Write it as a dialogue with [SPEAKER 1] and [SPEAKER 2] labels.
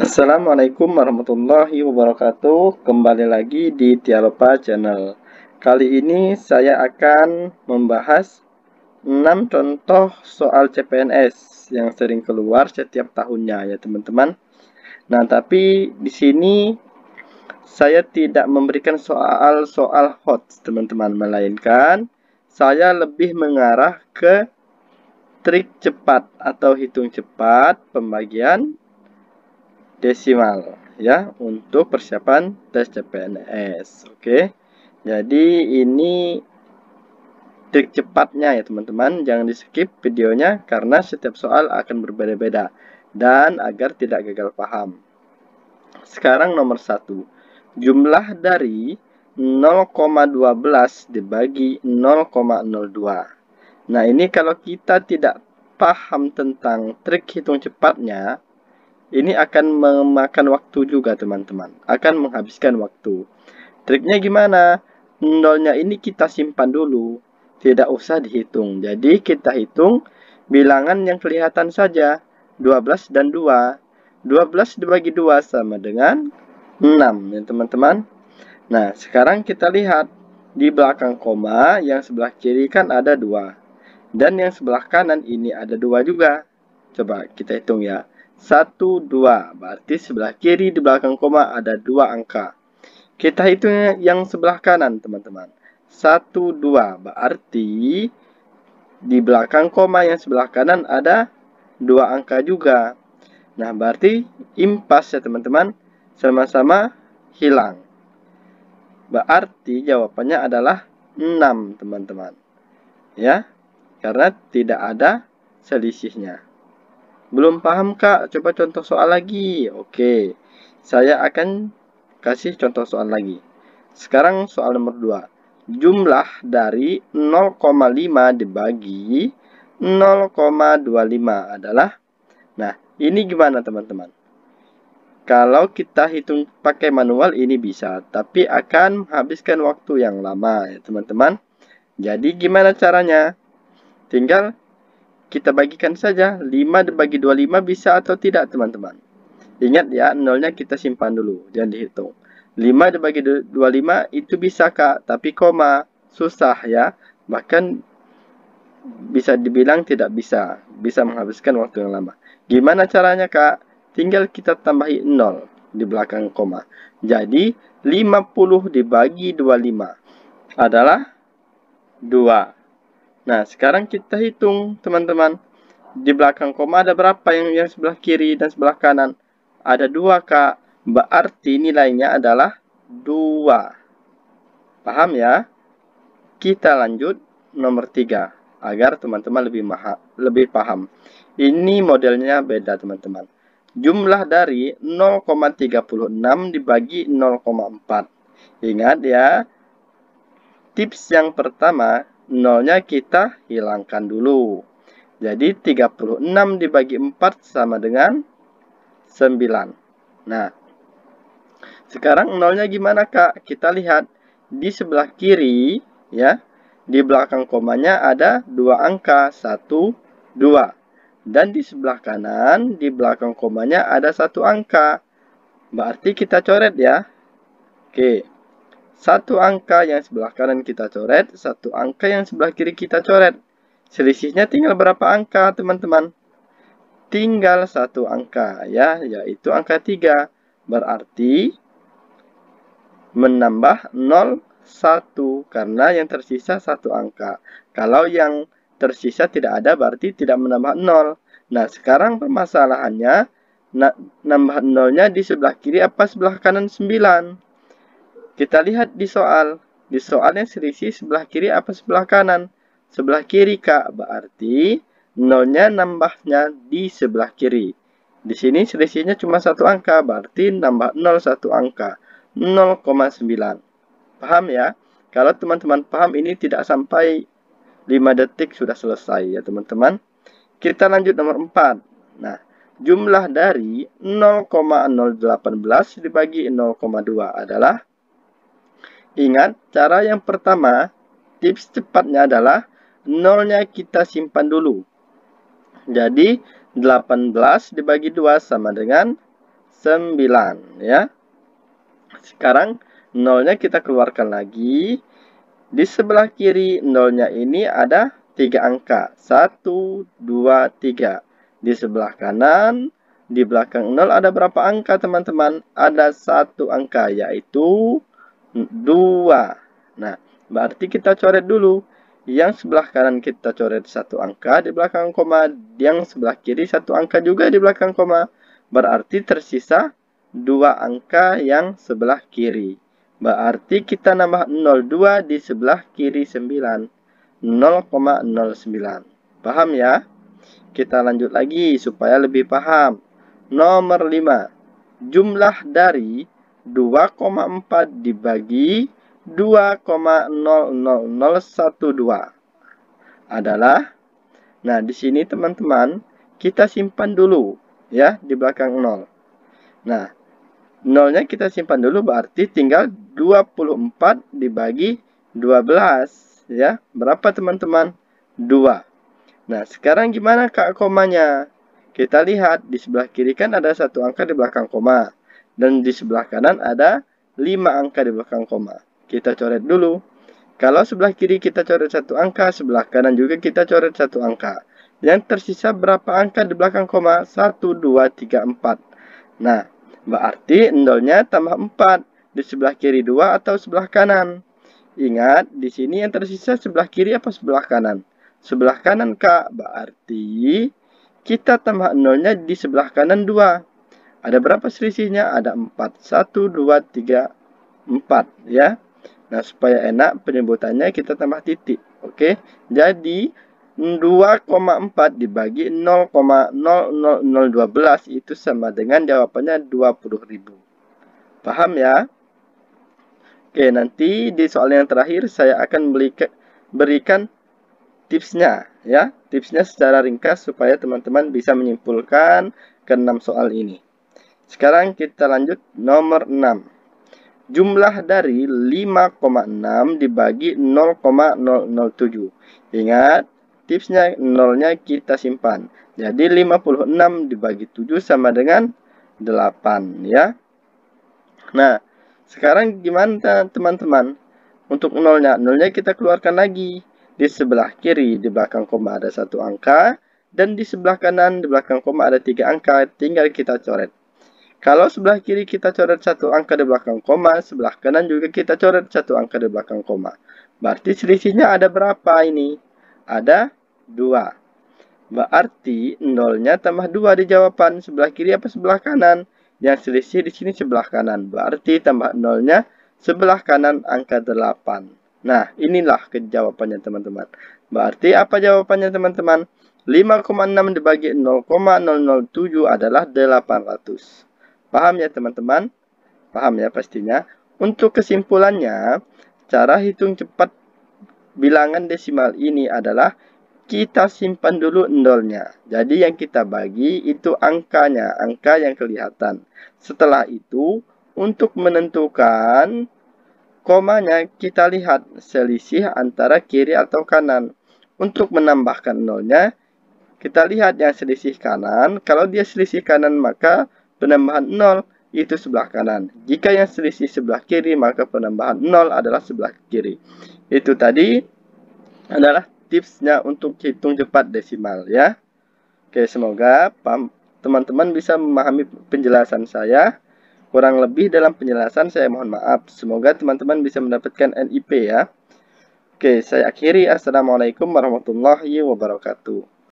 [SPEAKER 1] Assalamualaikum warahmatullahi wabarakatuh Kembali lagi di Tialopa Channel Kali ini saya akan membahas 6 contoh soal CPNS Yang sering keluar setiap tahunnya ya teman-teman Nah tapi di sini saya tidak memberikan soal-soal hot teman-teman Melainkan saya lebih mengarah ke trik cepat atau hitung cepat pembagian desimal ya untuk persiapan tes CPNS. Oke. Jadi ini trik cepatnya ya teman-teman. Jangan di-skip videonya karena setiap soal akan berbeda-beda dan agar tidak gagal paham. Sekarang nomor 1. Jumlah dari 0,12 dibagi 0,02. Nah, ini kalau kita tidak paham tentang trik hitung cepatnya, ini akan memakan waktu juga teman-teman. Akan menghabiskan waktu. Triknya gimana? Nolnya ini kita simpan dulu. Tidak usah dihitung. Jadi kita hitung bilangan yang kelihatan saja. 12 dan 2. 12 dibagi 2 sama dengan 6 ya teman-teman. Nah sekarang kita lihat. Di belakang koma yang sebelah kiri kan ada 2. Dan yang sebelah kanan ini ada 2 juga. Coba kita hitung ya. 1, 2. Berarti sebelah kiri di belakang koma ada dua angka. Kita hitung yang sebelah kanan, teman-teman. 1, 2. Berarti di belakang koma yang sebelah kanan ada dua angka juga. Nah, berarti impas ya, teman-teman. Sama-sama hilang. Berarti jawabannya adalah 6, teman-teman. Ya, karena tidak ada selisihnya. Belum paham kak, coba contoh soal lagi. Oke, saya akan kasih contoh soal lagi. Sekarang soal nomor 2. Jumlah dari 0,5 dibagi 0,25 adalah Nah, ini gimana teman-teman? Kalau kita hitung pakai manual ini bisa, tapi akan menghabiskan waktu yang lama ya teman-teman. Jadi gimana caranya? Tinggal kita bagikan saja 5 dibagi 25 bisa atau tidak teman-teman. Ingat ya, nolnya kita simpan dulu, jangan dihitung. 5 dibagi 25 itu bisa kak, tapi koma, susah ya. Bahkan bisa dibilang tidak bisa, bisa menghabiskan waktu yang lama. Gimana caranya kak? Tinggal kita tambahi 0 di belakang koma. Jadi 50 dibagi 25 adalah 2. Nah, sekarang kita hitung, teman-teman. Di belakang koma ada berapa yang, yang sebelah kiri dan sebelah kanan? Ada dua, Kak. Berarti nilainya adalah dua Paham ya? Kita lanjut nomor tiga agar teman-teman lebih maha, lebih paham. Ini modelnya beda, teman-teman. Jumlah dari 0,36 dibagi 0,4. Ingat ya, tips yang pertama nolnya kita hilangkan dulu. Jadi 36 dibagi 4 sama dengan 9. Nah, sekarang nolnya gimana kak? Kita lihat di sebelah kiri ya, di belakang komanya ada dua angka 1, 2. Dan di sebelah kanan, di belakang komanya ada satu angka. Berarti kita coret ya. Oke. Satu angka yang sebelah kanan kita coret, satu angka yang sebelah kiri kita coret. Selisihnya tinggal berapa angka, teman-teman? Tinggal satu angka, ya, yaitu angka 3. Berarti menambah 0, 1, karena yang tersisa satu angka. Kalau yang tersisa tidak ada, berarti tidak menambah 0. Nah, sekarang permasalahannya, nambah nolnya di sebelah kiri apa sebelah kanan 9? Kita lihat di soal. Di soalnya yang selisih sebelah kiri apa sebelah kanan? Sebelah kiri, Kak. Berarti nolnya nambahnya di sebelah kiri. Di sini selisihnya cuma satu angka, berarti nambah nol satu angka, 0,9. Paham ya? Kalau teman-teman paham ini tidak sampai 5 detik sudah selesai ya teman-teman. Kita lanjut nomor 4. Nah, jumlah dari 0,018 dibagi 0,2 adalah Ingat, cara yang pertama, tips cepatnya adalah nolnya kita simpan dulu. Jadi, 18 dibagi 2 sama dengan 9 ya. Sekarang nolnya kita keluarkan lagi. Di sebelah kiri nolnya ini ada 3 angka. 1, 2, 3. Di sebelah kanan di belakang nol ada berapa angka teman-teman? Ada satu angka yaitu dua. Nah, berarti kita coret dulu. Yang sebelah kanan kita coret satu angka di belakang koma, yang sebelah kiri satu angka juga di belakang koma. Berarti tersisa dua angka yang sebelah kiri. Berarti kita nambah 02 di sebelah kiri 9. 0,09. Paham ya? Kita lanjut lagi supaya lebih paham. Nomor 5. Jumlah dari 2,4 dibagi 2,00012 adalah Nah, di sini teman-teman kita simpan dulu ya di belakang 0. Nah, nolnya kita simpan dulu berarti tinggal 24 dibagi 12 ya. Berapa teman-teman? 2. Nah, sekarang gimana Kak komanya? Kita lihat di sebelah kiri kan ada satu angka di belakang koma. Dan di sebelah kanan ada 5 angka di belakang koma. Kita coret dulu. Kalau sebelah kiri kita coret satu angka, sebelah kanan juga kita coret satu angka. Yang tersisa berapa angka di belakang koma? 1, 2, 3, 4. Nah, berarti nolnya tambah 4. Di sebelah kiri 2 atau sebelah kanan. Ingat, di sini yang tersisa sebelah kiri apa sebelah kanan? Sebelah kanan, Kak. Berarti kita tambah nolnya di sebelah kanan 2. Ada berapa selisihnya? Ada 4. 1, 2, 3, 4 ya. Nah, supaya enak penyebutannya kita tambah titik. Oke. Jadi 2,4 dibagi 0,00012 itu sama dengan jawabannya 20.000. Paham ya? Oke, nanti di soal yang terakhir saya akan berikan tipsnya ya. Tipsnya secara ringkas supaya teman-teman bisa menyimpulkan keenam soal ini. Sekarang kita lanjut nomor 6. Jumlah dari 5,6 dibagi 0,007. Ingat, tipsnya nolnya kita simpan. Jadi 56 dibagi 7 sama dengan 8 ya. Nah, sekarang gimana teman-teman? Untuk nolnya, nolnya kita keluarkan lagi. Di sebelah kiri, di belakang koma ada satu angka. Dan di sebelah kanan, di belakang koma ada tiga angka. Tinggal kita coret. Kalau sebelah kiri kita coret satu angka di belakang koma, sebelah kanan juga kita coret satu angka di belakang koma. Berarti selisihnya ada berapa ini? Ada 2. Berarti nolnya tambah 2 di jawaban sebelah kiri apa sebelah kanan? Yang selisih di sini sebelah kanan. Berarti tambah nolnya sebelah kanan angka 8. Nah, inilah jawabannya teman-teman. Berarti apa jawabannya teman-teman? 5,6 dibagi 0,007 adalah 800. Paham ya teman-teman? Paham ya pastinya. Untuk kesimpulannya, cara hitung cepat bilangan desimal ini adalah kita simpan dulu nolnya. Jadi yang kita bagi itu angkanya, angka yang kelihatan. Setelah itu, untuk menentukan komanya kita lihat selisih antara kiri atau kanan. Untuk menambahkan nolnya, kita lihat yang selisih kanan. Kalau dia selisih kanan maka penambahan 0 itu sebelah kanan. Jika yang selisih sebelah kiri, maka penambahan 0 adalah sebelah kiri. Itu tadi adalah tipsnya untuk hitung cepat desimal ya. Oke, semoga teman-teman bisa memahami penjelasan saya. Kurang lebih dalam penjelasan saya mohon maaf. Semoga teman-teman bisa mendapatkan NIP ya. Oke, saya akhiri. Assalamualaikum warahmatullahi wabarakatuh.